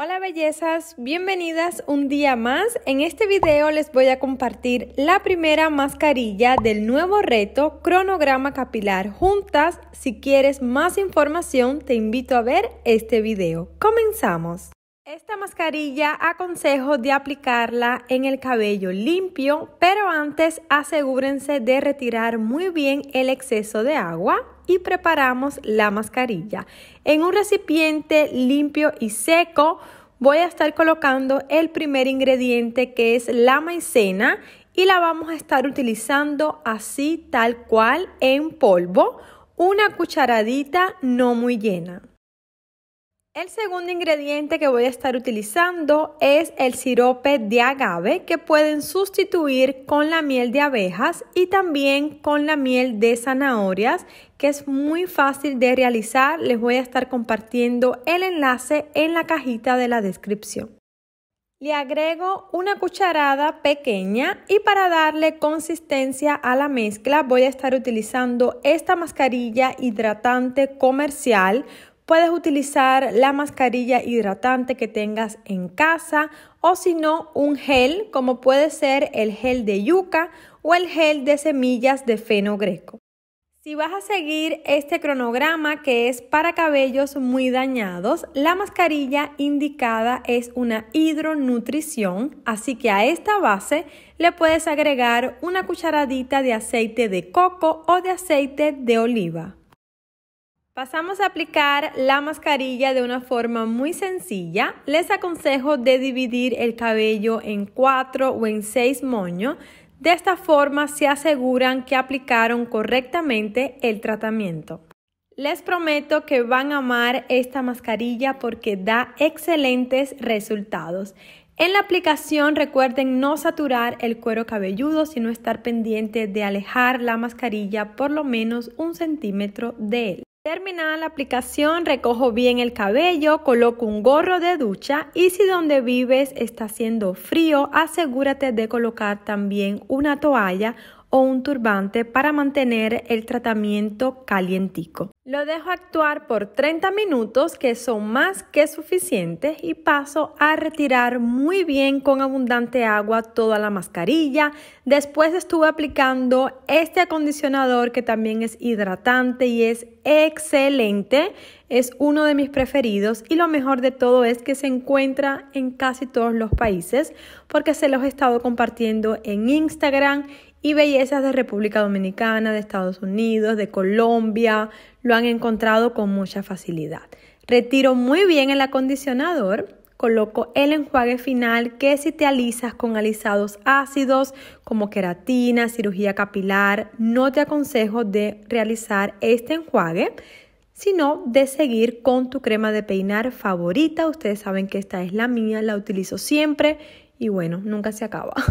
Hola bellezas, bienvenidas un día más. En este video les voy a compartir la primera mascarilla del nuevo reto cronograma capilar juntas. Si quieres más información te invito a ver este video. Comenzamos. Esta mascarilla aconsejo de aplicarla en el cabello limpio, pero antes asegúrense de retirar muy bien el exceso de agua y preparamos la mascarilla. En un recipiente limpio y seco voy a estar colocando el primer ingrediente que es la maicena y la vamos a estar utilizando así tal cual en polvo, una cucharadita no muy llena. El segundo ingrediente que voy a estar utilizando es el sirope de agave que pueden sustituir con la miel de abejas y también con la miel de zanahorias que es muy fácil de realizar. Les voy a estar compartiendo el enlace en la cajita de la descripción. Le agrego una cucharada pequeña y para darle consistencia a la mezcla voy a estar utilizando esta mascarilla hidratante comercial Puedes utilizar la mascarilla hidratante que tengas en casa o si no un gel como puede ser el gel de yuca o el gel de semillas de fenogreco. Si vas a seguir este cronograma que es para cabellos muy dañados, la mascarilla indicada es una hidronutrición, así que a esta base le puedes agregar una cucharadita de aceite de coco o de aceite de oliva. Pasamos a aplicar la mascarilla de una forma muy sencilla. Les aconsejo de dividir el cabello en cuatro o en seis moños. De esta forma se aseguran que aplicaron correctamente el tratamiento. Les prometo que van a amar esta mascarilla porque da excelentes resultados. En la aplicación recuerden no saturar el cuero cabelludo, sino estar pendiente de alejar la mascarilla por lo menos un centímetro de él. Terminada la aplicación, recojo bien el cabello, coloco un gorro de ducha y si donde vives está haciendo frío, asegúrate de colocar también una toalla o un turbante para mantener el tratamiento calientico. Lo dejo actuar por 30 minutos que son más que suficientes y paso a retirar muy bien con abundante agua toda la mascarilla. Después estuve aplicando este acondicionador que también es hidratante y es excelente. Es uno de mis preferidos y lo mejor de todo es que se encuentra en casi todos los países porque se los he estado compartiendo en Instagram y bellezas de República Dominicana, de Estados Unidos, de Colombia, lo han encontrado con mucha facilidad. Retiro muy bien el acondicionador, coloco el enjuague final que si te alisas con alisados ácidos como queratina, cirugía capilar, no te aconsejo de realizar este enjuague sino de seguir con tu crema de peinar favorita. Ustedes saben que esta es la mía, la utilizo siempre y bueno, nunca se acaba.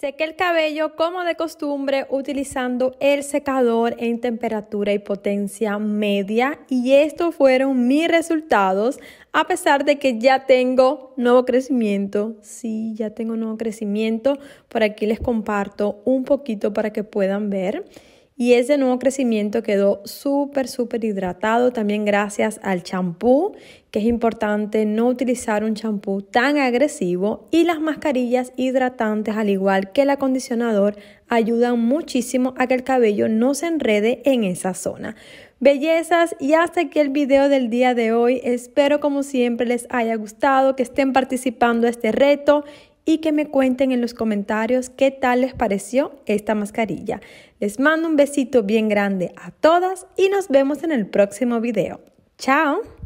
Seque el cabello como de costumbre utilizando el secador en temperatura y potencia media y estos fueron mis resultados a pesar de que ya tengo nuevo crecimiento. Sí, ya tengo nuevo crecimiento. Por aquí les comparto un poquito para que puedan ver y ese nuevo crecimiento quedó súper, súper hidratado también gracias al champú, que es importante no utilizar un champú tan agresivo y las mascarillas hidratantes al igual que el acondicionador ayudan muchísimo a que el cabello no se enrede en esa zona. Bellezas, y hasta aquí el video del día de hoy. Espero como siempre les haya gustado, que estén participando a este reto y que me cuenten en los comentarios qué tal les pareció esta mascarilla. Les mando un besito bien grande a todas y nos vemos en el próximo video. ¡Chao!